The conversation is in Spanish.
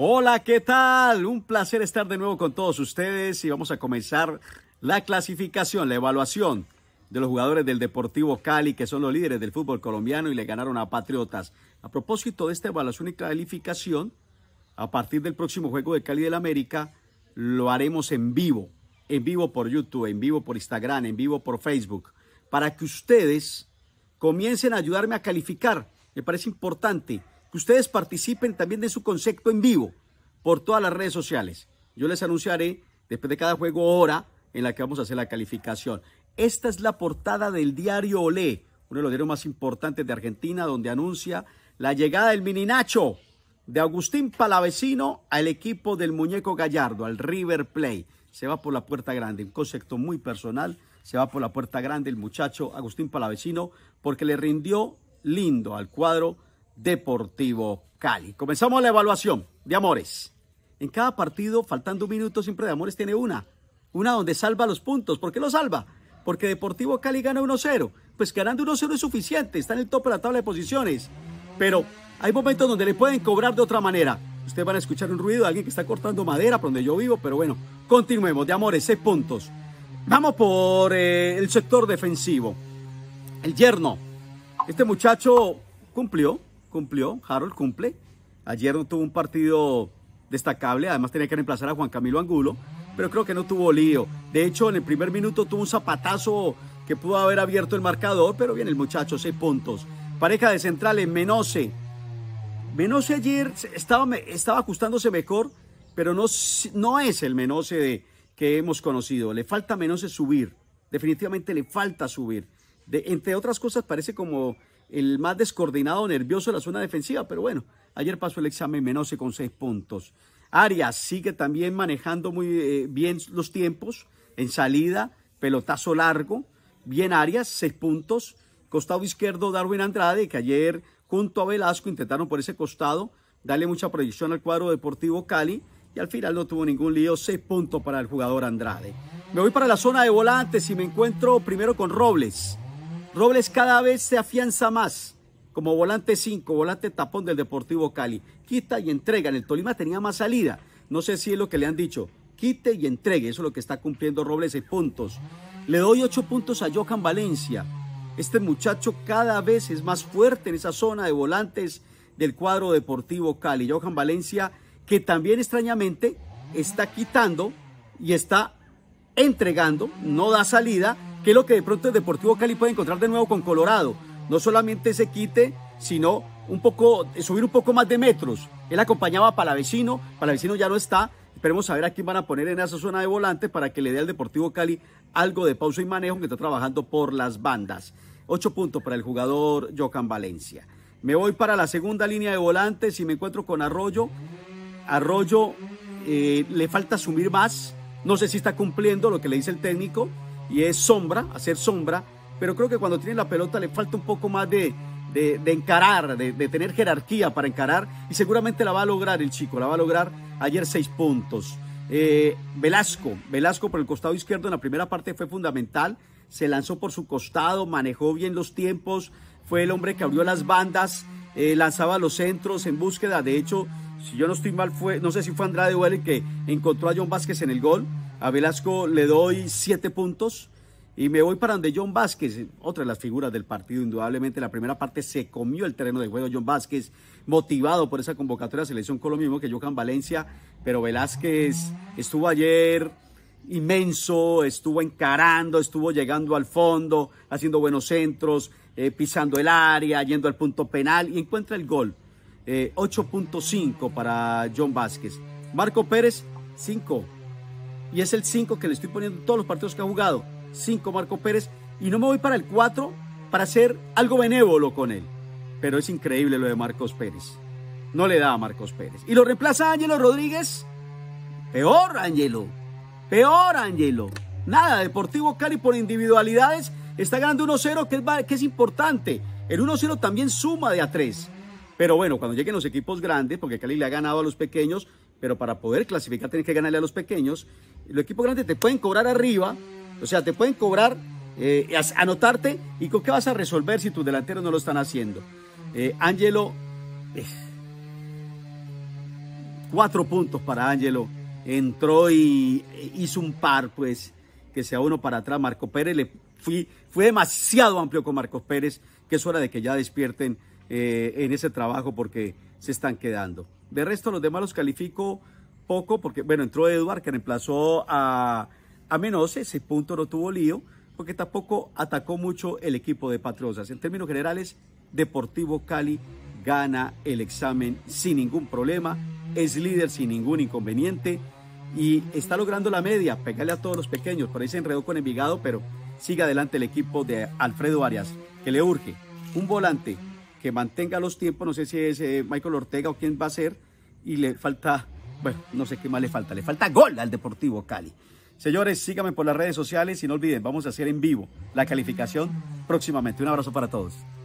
Hola, ¿qué tal? Un placer estar de nuevo con todos ustedes y vamos a comenzar la clasificación, la evaluación de los jugadores del Deportivo Cali, que son los líderes del fútbol colombiano y le ganaron a Patriotas. A propósito de esta evaluación y calificación, a partir del próximo juego de Cali del América, lo haremos en vivo, en vivo por YouTube, en vivo por Instagram, en vivo por Facebook, para que ustedes comiencen a ayudarme a calificar. Me parece importante que ustedes participen también de su concepto en vivo por todas las redes sociales. Yo les anunciaré después de cada juego hora en la que vamos a hacer la calificación. Esta es la portada del diario Olé, uno de los diarios más importantes de Argentina, donde anuncia la llegada del mini Nacho de Agustín Palavecino al equipo del muñeco Gallardo, al River Play. Se va por la puerta grande, un concepto muy personal. Se va por la puerta grande el muchacho Agustín Palavecino porque le rindió lindo al cuadro Deportivo Cali. Comenzamos la evaluación de Amores. En cada partido, faltando un minuto, siempre de Amores tiene una. Una donde salva los puntos. ¿Por qué lo salva? Porque Deportivo Cali gana 1-0. Pues ganando 1-0 es suficiente. Está en el tope de la tabla de posiciones. Pero hay momentos donde le pueden cobrar de otra manera. Ustedes van a escuchar un ruido de alguien que está cortando madera por donde yo vivo. Pero bueno, continuemos. De Amores, 6 puntos. Vamos por eh, el sector defensivo. El yerno. Este muchacho cumplió cumplió, Harold cumple. Ayer no tuvo un partido destacable, además tenía que reemplazar a Juan Camilo Angulo, pero creo que no tuvo lío. De hecho, en el primer minuto tuvo un zapatazo que pudo haber abierto el marcador, pero bien el muchacho, seis puntos. Pareja de centrales, Menose. Menose ayer estaba, estaba ajustándose mejor, pero no, no es el Menose que hemos conocido. Le falta Menose subir, definitivamente le falta subir. entre otras cosas, parece como el más descoordinado, nervioso de la zona defensiva, pero bueno, ayer pasó el examen Menose con seis puntos. Arias sigue también manejando muy eh, bien los tiempos en salida, pelotazo largo, bien Arias, seis puntos. Costado izquierdo, Darwin Andrade, que ayer junto a Velasco intentaron por ese costado darle mucha proyección al cuadro deportivo Cali y al final no tuvo ningún lío, seis puntos para el jugador Andrade. Me voy para la zona de volantes y me encuentro primero con Robles. Robles cada vez se afianza más como volante 5, volante tapón del Deportivo Cali. Quita y entrega. En el Tolima tenía más salida. No sé si es lo que le han dicho. Quite y entregue. Eso es lo que está cumpliendo Robles en puntos. Le doy 8 puntos a Johan Valencia. Este muchacho cada vez es más fuerte en esa zona de volantes del cuadro Deportivo Cali. Johan Valencia, que también extrañamente está quitando y está entregando, no da salida ¿Qué es lo que de pronto el Deportivo Cali puede encontrar de nuevo con Colorado? No solamente se quite, sino un poco, eh, subir un poco más de metros. Él acompañaba a Palavecino, Palavecino ya no está. Esperemos a ver a quién van a poner en esa zona de volante para que le dé al Deportivo Cali algo de pausa y manejo que está trabajando por las bandas. Ocho puntos para el jugador Jocan Valencia. Me voy para la segunda línea de volantes y me encuentro con Arroyo. Arroyo eh, le falta asumir más. No sé si está cumpliendo lo que le dice el técnico y es sombra, hacer sombra, pero creo que cuando tiene la pelota le falta un poco más de, encarar, de, tener jerarquía para encarar y seguramente la va a lograr el chico, la va a lograr ayer seis puntos. Eh, Velasco, Velasco por el costado izquierdo en la primera parte fue fundamental, se lanzó por su costado, manejó bien los tiempos, fue el hombre que abrió las bandas, eh, lanzaba los centros en búsqueda, de hecho, si yo no estoy mal, fue, no sé si fue Andrade o que encontró a John Vázquez en el gol, a Velasco le doy siete puntos y me voy para donde John Vázquez, otra de las figuras del partido, indudablemente. La primera parte se comió el terreno de juego John Vázquez, motivado por esa convocatoria de selección Colombia, mismo que en Valencia, pero Velázquez estuvo ayer inmenso, estuvo encarando, estuvo llegando al fondo, haciendo buenos centros, eh, pisando el área, yendo al punto penal y encuentra el gol. 8.5 eh, para John Vázquez. Marco Pérez, 5 y es el 5 que le estoy poniendo en todos los partidos que ha jugado. 5 Marco Pérez y no me voy para el 4 para hacer algo benévolo con él. Pero es increíble lo de Marcos Pérez. No le da a Marcos Pérez. Y lo reemplaza Ángelo Rodríguez. Peor Ángelo. Peor Ángelo. Nada, Deportivo Cali por individualidades está ganando 1-0 que es, que es importante. El 1-0 también suma de a 3. Pero bueno, cuando lleguen los equipos grandes, porque Cali le ha ganado a los pequeños pero para poder clasificar tienes que ganarle a los pequeños. Los equipos grandes te pueden cobrar arriba, o sea, te pueden cobrar, eh, anotarte y con qué vas a resolver si tus delanteros no lo están haciendo. Eh, Ángelo, eh, cuatro puntos para Ángelo. Entró y hizo un par, pues, que sea uno para atrás. Marco Pérez le fue demasiado amplio con Marco Pérez, que es hora de que ya despierten eh, en ese trabajo porque se están quedando. De resto, los demás los califico poco porque, bueno, entró Eduard que reemplazó a, a Menose, ese punto no tuvo lío, porque tampoco atacó mucho el equipo de Patrosas. En términos generales, Deportivo Cali gana el examen sin ningún problema, es líder sin ningún inconveniente y está logrando la media, pegarle a todos los pequeños. Por ahí se enredó con Envigado, pero sigue adelante el equipo de Alfredo Arias, que le urge un volante, que mantenga los tiempos, no sé si es eh, Michael Ortega o quién va a ser, y le falta, bueno, no sé qué más le falta, le falta gol al Deportivo Cali. Señores, síganme por las redes sociales y no olviden, vamos a hacer en vivo la calificación próximamente. Un abrazo para todos.